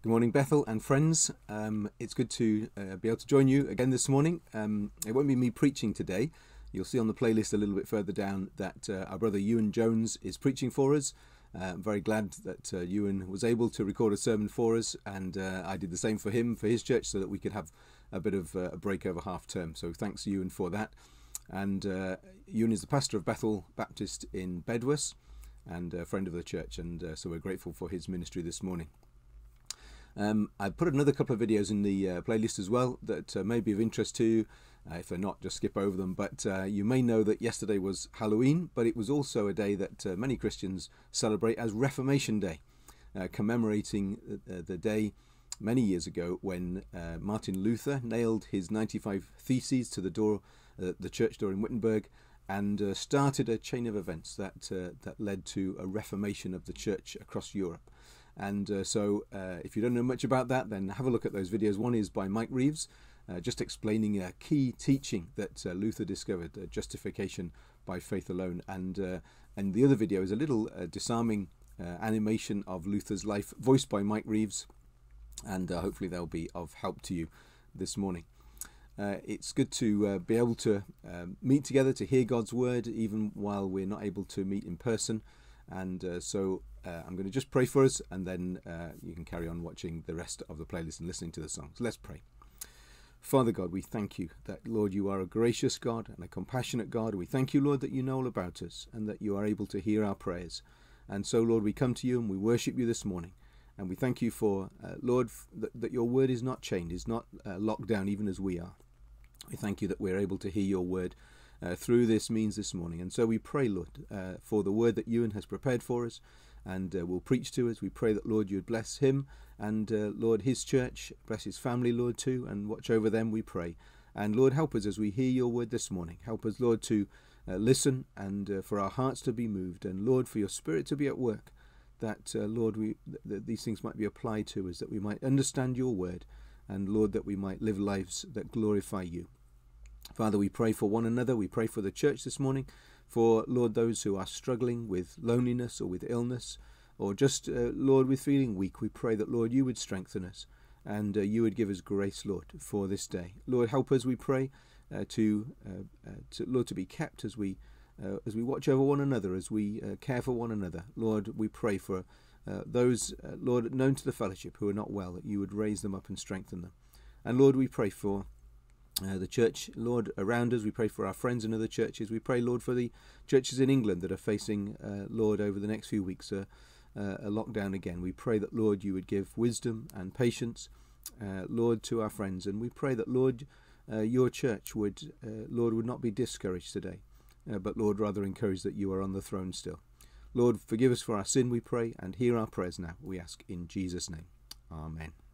Good morning, Bethel and friends. Um, it's good to uh, be able to join you again this morning. Um, it won't be me preaching today. You'll see on the playlist a little bit further down that uh, our brother Ewan Jones is preaching for us. Uh, I'm very glad that uh, Ewan was able to record a sermon for us, and uh, I did the same for him, for his church, so that we could have a bit of uh, a break over half term. So thanks, Ewan, for that. And Ewan is the pastor of Bethel Baptist in Bedworth and a friend of the church, and so we're grateful for his ministry this morning. Um, I've put another couple of videos in the uh, playlist as well that uh, may be of interest to you. Uh, if they're not, just skip over them. But uh, you may know that yesterday was Halloween, but it was also a day that uh, many Christians celebrate as Reformation Day, uh, commemorating the day many years ago when Martin Luther nailed his 95 Theses to the door, the church door in Wittenberg, and started a chain of events that that led to a reformation of the church across Europe. And uh, so, uh, if you don't know much about that, then have a look at those videos. One is by Mike Reeves, uh, just explaining a key teaching that uh, Luther discovered uh, justification by faith alone. And, uh, and the other video is a little disarming animation of Luther's life, voiced by Mike Reeves. And hopefully, they'll be of help to you this morning. Uh, it's good to uh, be able to uh, meet together to hear God's word, even while we're not able to meet in person. And uh, so uh, I'm going to just pray for us, and then uh, you can carry on watching the rest of the playlist and listening to the songs. Let's pray. Father God, we thank you that, Lord, you are a gracious God and a compassionate God. We thank you, Lord, that you know all about us and that you are able to hear our prayers. And so, Lord, we come to you and we worship you this morning. And we thank you for, uh, Lord, that, that, your word is not chained, is not uh, locked down, even as we are. We thank you that we're able to hear your word uh, through this means this morning. And so we pray, Lord, uh, for the word that Ewan has prepared for us and uh, will preach to us. We pray that, Lord, you'd bless him and, uh, Lord, his church. Bless his family, Lord, too, and watch over them, we pray. And, Lord, help us as we hear your word this morning. Help us, Lord, to uh, listen and uh, for our hearts to be moved. And, Lord, for your spirit to be at work, that, Lord, we, th- that these things might be applied to us, that we might understand your word. And Lord, that we might live lives that glorify you. Father, we pray for one another. We pray for the church this morning, for, Lord, those who are struggling with loneliness or with illness, or just, uh, Lord, with feeling weak. We pray that, Lord, you would strengthen us and uh, you would give us grace, Lord, for this day. Lord, help us, we pray, uh, to, uh, uh, to, Lord, to be kept as we. Uh, as we watch over one another, as we care for one another, Lord, we pray for those, Lord, known to the fellowship who are not well, that you would raise them up and strengthen them. And Lord, we pray for uh, the church, Lord, around us. We pray for our friends in other churches. We pray, Lord, for the churches in England that are facing, uh, Lord, over the next few weeks, uh, uh a lockdown again. We pray that, Lord, you would give wisdom and patience, uh, Lord, to our friends. And we pray that, Lord, uh, your church would, Lord, would not be discouraged today, but, Lord, rather encouraged that you are on the throne still. Lord, forgive us for our sin, we pray, and hear our prayers now, we ask in Jesus' name. Amen.